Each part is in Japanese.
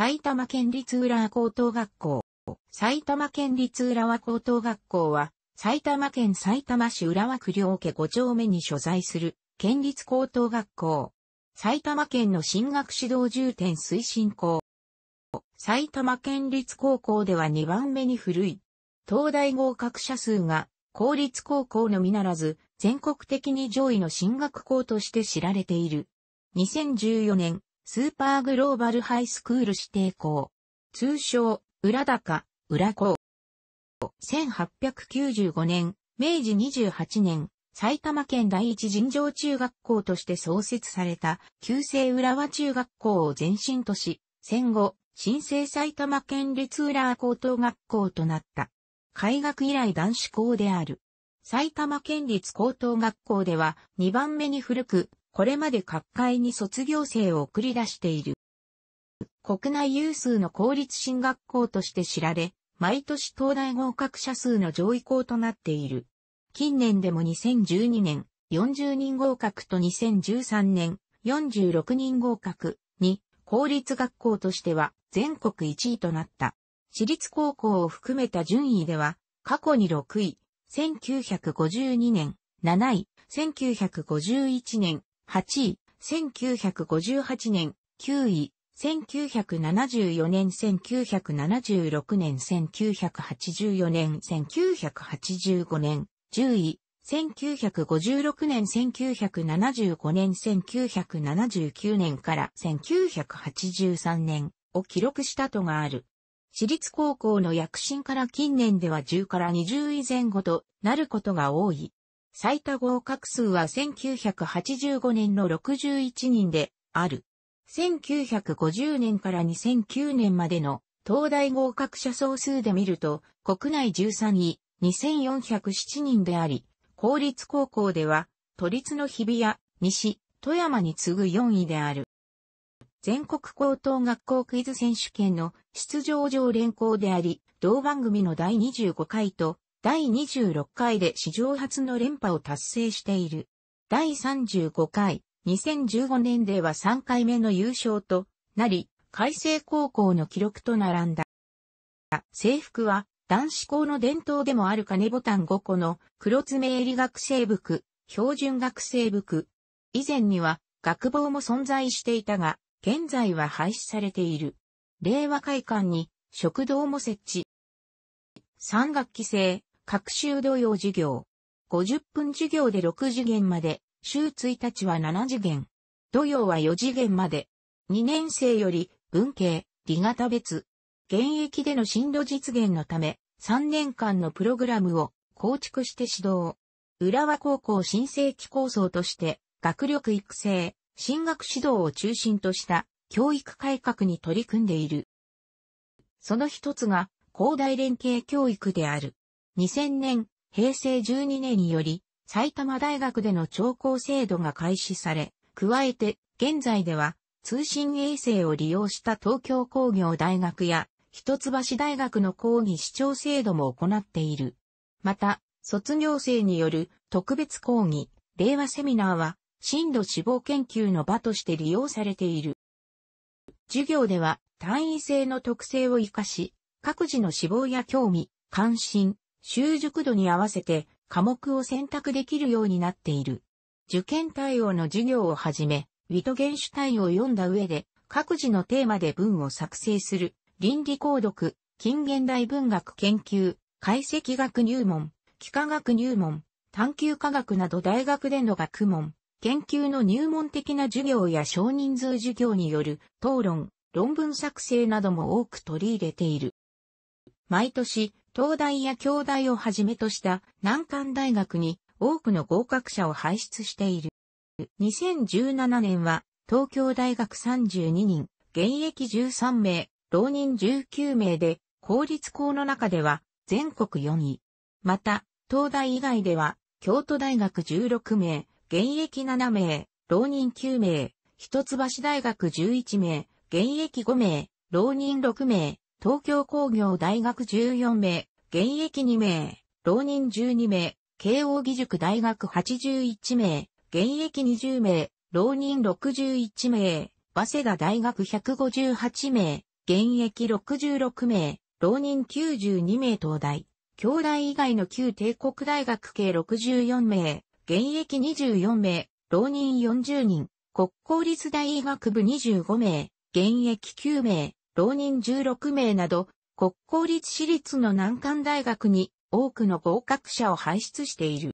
埼玉県立浦和高等学校。埼玉県立浦和高等学校は、埼玉県埼玉市浦和区両家5丁目に所在する県立高等学校。埼玉県の進学指導重点推進校。埼玉県立高校では2番目に古い。東大合格者数が公立高校のみならず全国的に上位の進学校として知られている。2014年、スーパーグローバルハイスクール指定校。通称、浦高、浦高。1895年、明治28年、埼玉県第一尋常中学校として創設された、旧制浦和中学校を前身とし、戦後、新生埼玉県立浦和高等学校となった。開学以来男子校である。埼玉県立高等学校では2番目に古くこれまで各界に卒業生を送り出している。国内有数の公立進学校として知られ、毎年東大合格者数の上位校となっている。近年でも2012年、40人合格と2013年、46人合格に、公立学校としては全国1位となった。私立高校を含めた順位では、過去に6位、1952年、7位、1951年、8位、1958年、9位、1974年、1976年、1984年、1985年、10位、1956年、1975年、1979年から1983年を記録したとがある。私立高校の躍進から近年では10から20位前後となることが多い。最多合格数は1985年の61人である。1950年から2009年までの東大合格者総数で見ると国内13位2407人であり、公立高校では都立の日比谷、西、富山に次ぐ4位である。全国高等学校クイズ選手権の出場常連校であり、同番組の第25回と第26回で史上初の連覇を達成している。第35回、2015年では3回目の優勝となり、海星高校の記録と並んだ。制服は男子校の伝統でもある金ボタン5個の黒爪襟学生服、標準学生服。以前には学帽も存在していたが、現在は廃止されている。令和会館に食堂も設置。三学期制、各週土曜授業。50分授業で6次元まで、週1日は7次元。土曜は4次元まで。2年生より、文系、理型別。現役での進路実現のため、3年間のプログラムを構築して指導。浦和高校新世紀構想として、学力育成、進学指導を中心とした教育改革に取り組んでいる。その一つが、広大連携教育である。2000年、平成12年により、埼玉大学での聴講制度が開始され、加えて、現在では、通信衛星を利用した東京工業大学や、一橋大学の講義視聴制度も行っている。また、卒業生による特別講義、令和セミナーは、震度死亡研究の場として利用されている。授業では、単位性の特性を活かし、各自の死亡や興味、関心、習熟度に合わせて科目を選択できるようになっている。受験対応の授業をはじめ、ウィトゲンシュタインを読んだ上で、各自のテーマで文を作成する、倫理講読、近現代文学研究、解析学入門、幾何学入門、探究科学など大学での学問、研究の入門的な授業や少人数授業による討論、論文作成なども多く取り入れている。毎年、東大や京大をはじめとした難関大学に多くの合格者を輩出している。2017年は東京大学32人、現役13名、浪人19名で、公立校の中では全国4位。また、東大以外では、京都大学16名、現役7名、浪人9名、一橋大学11名、現役5名、浪人6名、東京工業大学14名、現役2名、浪人12名、慶応義塾大学81名、現役20名、浪人61名、早稲田大学158名、現役66名、浪人92名東大、京大以外の旧帝国大学系64名、現役24名、浪人40人、国公立大医学部25名、現役9名、浪人16名など、国公立私立の難関大学に多くの合格者を輩出している。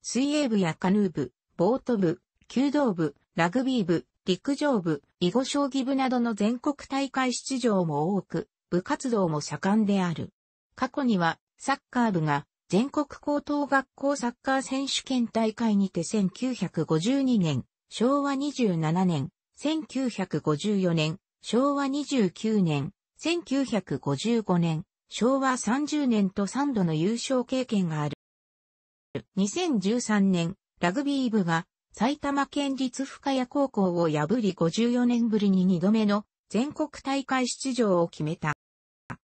水泳部やカヌー部、ボート部、弓道部、ラグビー部、陸上部、囲碁将棋部などの全国大会出場も多く、部活動も盛んである。過去には、サッカー部が全国高等学校サッカー選手権大会にて1952年、昭和27年、1954年、昭和29年、1955年、昭和30年と3度の優勝経験がある。2013年、ラグビー部が埼玉県立深谷高校を破り54年ぶりに2度目の全国大会出場を決めた。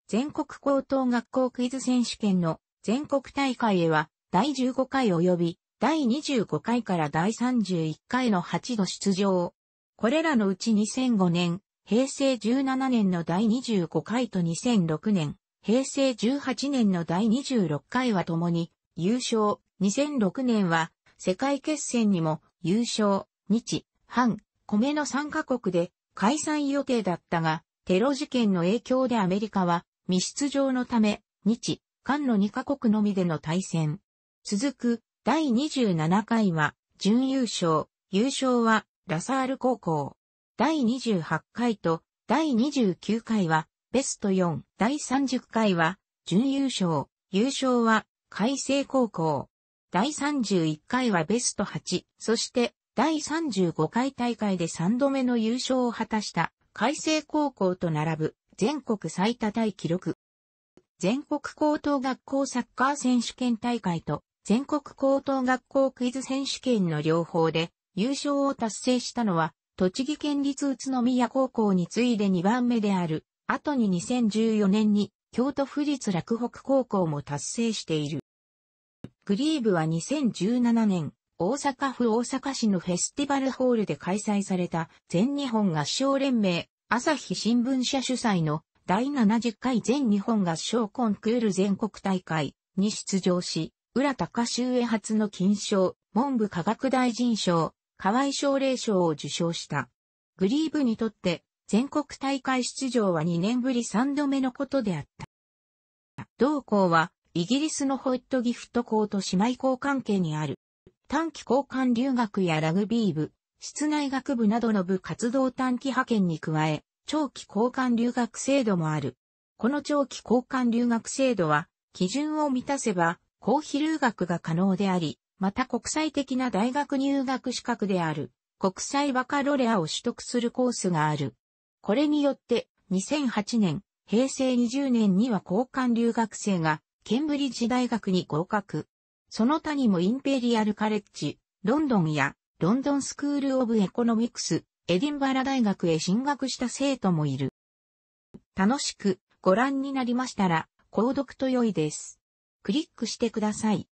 全国高等学校クイズ選手権の全国大会へは第15回及び第25回から第31回の8度出場。これらのうち2005年、平成17年の第25回と2006年、平成18年の第26回はともに優勝、2006年は世界決戦にも優勝、日、半、米の3カ国で開催予定だったが、テロ事件の影響でアメリカは未出場のため、日、韓の2カ国のみでの対戦。続く第27回は準優勝、優勝はラサール高校。第28回と第29回はベスト4、第30回は準優勝、優勝は海星高校。第31回はベスト8、そして第35回大会で3度目の優勝を果たした海星高校と並ぶ全国最多大記録。全国高等学校サッカー選手権大会と全国高等学校クイズ選手権の両方で優勝を達成したのは栃木県立宇都宮高校に次いで2番目である、後に2014年に京都府立洛北高校も達成している。グリーブは2017年、大阪府大阪市のフェスティバルホールで開催された全日本合唱連盟、朝日新聞社主催の第70回全日本合唱コンクール全国大会に出場し、浦高修へ初の金賞、文部科学大臣賞、河合奨励賞を受賞した。グリーブにとって全国大会出場は2年ぶり3度目のことであった。同校はイギリスのホットギフト校と姉妹校関係にある。短期交換留学やラグビー部、室内学部などの部活動短期派遣に加え、長期交換留学制度もある。この長期交換留学制度は、基準を満たせば、公費留学が可能であり、また国際的な大学入学資格である国際バカロレアを取得するコースがある。これによって2008年、平成20年には交換留学生がケンブリッジ大学に合格。その他にもインペリアルカレッジ、ロンドンやロンドンスクールオブエコノミクス、エディンバラ大学へ進学した生徒もいる。楽しくご覧になりましたら、購読と良いです。クリックしてください。